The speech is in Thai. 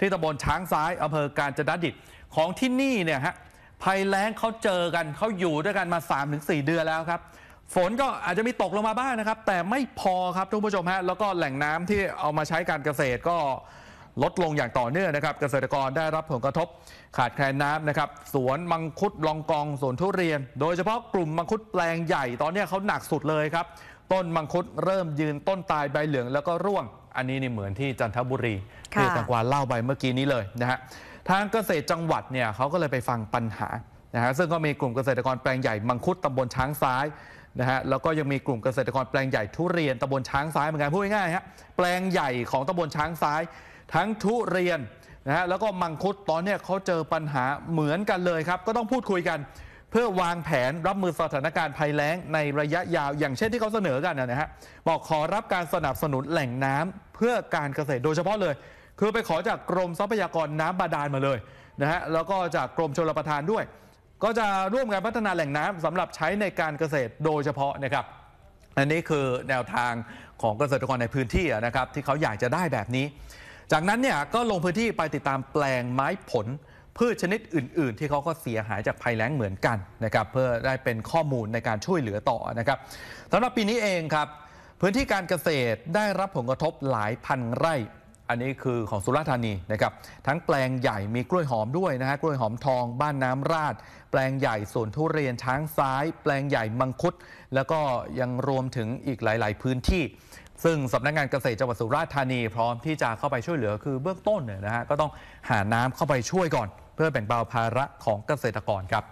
ที่ตำบลช้างซ้ายอำเภอการจนดิตของที่นี่เนี่ยฮะภัยแล้งเขาเจอกันเขาอยู่ด้วยกันมา 3-4 เดือนแล้วครับฝนก็อาจจะมีตกลงมาบ้างนะครับ แต่ไม่พอครับทุกผู้ชมฮะแล้วก็แหล่งน้ำที่เอามาใช้การเกษตรก็ลดลงอย่างต่อเนื่องนะครับ เกษตรกรได้รับผลกระทบขาดแคลนน้ำนะครับ สวนมังคุดลองกอง สวนทุเรียน โดยเฉพาะกลุ่มมังคุดแปลงใหญ่ตอนนี้เขาหนักสุดเลยครับ ต้นมังคุดเริ่มยืนต้นตายใบเหลืองแล้วก็ร่วงอันนี้นี่เหมือนที่จันทบุรีที่แตงกวาเล่าไปเมื่อกี้นี้เลยนะฮะทางเกษตรจังหวัดเนี่ยเขาก็เลยไปฟังปัญหานะฮะซึ่งก็มีกลุ่มเกษตรกรแปลงใหญ่มังคุดตำบลช้างซ้ายนะฮะแล้วก็ยังมีกลุ่มเกษตรกรแปลงใหญ่ทุเรียนตำบลช้างซ้าย เหมือนกันพูดง่ายๆฮะแปลงใหญ่ของตำบลช้างซ้าย ทั้งทุเรียนนะฮะแล้วก็มังคุดตอนเนี้ยเขาเจอปัญหาเหมือนกันเลยครับก็ต้องพูดคุยกันเพื่อวางแผนรับมือสถานการณ์ภัยแล้งในระยะยาวอย่างเช่นที่เขาเสนอกันนะฮะบอกขอรับการสนับสนุนแหล่งน้ำเพื่อการเกษตรโดยเฉพาะเลย คือไปขอจากกรมทรัพยากรน้ำบาดาลมาเลยนะฮะแล้วก็จากกรมชลประทานด้วย ก็จะร่วมกันพัฒนาแหล่งน้ำสำหรับใช้ในการเกษตรโดยเฉพาะนะครับอันนี้คือแนวทางของเกษตรกรในพื้นที่นะครับที่เขาอยากจะได้แบบนี้ จากนั้นเนี่ยก็ลงพื้นที่ไปติดตามแปลงไม้ผลพืชชนิดอื่นๆที่เขาก็เสียหายจากภัยแล้งเหมือนกันนะครับเพื่อได้เป็นข้อมูลในการช่วยเหลือต่อนะครับสำหรับปีนี้เองครับพื้นที่การเกษตรได้รับผลกระทบหลายพันไร่ อันนี้คือของสุราษฎร์ธานีนะครับทั้งแปลงใหญ่มีกล้วยหอมด้วยนะฮะกล้วยหอมทอง บ้านน้ำราดแปลงใหญ่สวนทุเรียนช้างซ้าย แปลงใหญ่มังคุด แล้วก็ยังรวมถึงอีกหลาย ๆ พื้นที่ซึ่งสำนักงงานเกษตรจังหวัดสุราษฎร์ธานีพร้อมที่จะเข้าไปช่วยเหลือคือเบื้องต้นเนี่ยนะฮะก็ต้องหาน้ำเข้าไปช่วยก่อนเพื่อแบ่งเบาภาระของเกษตรกรครับ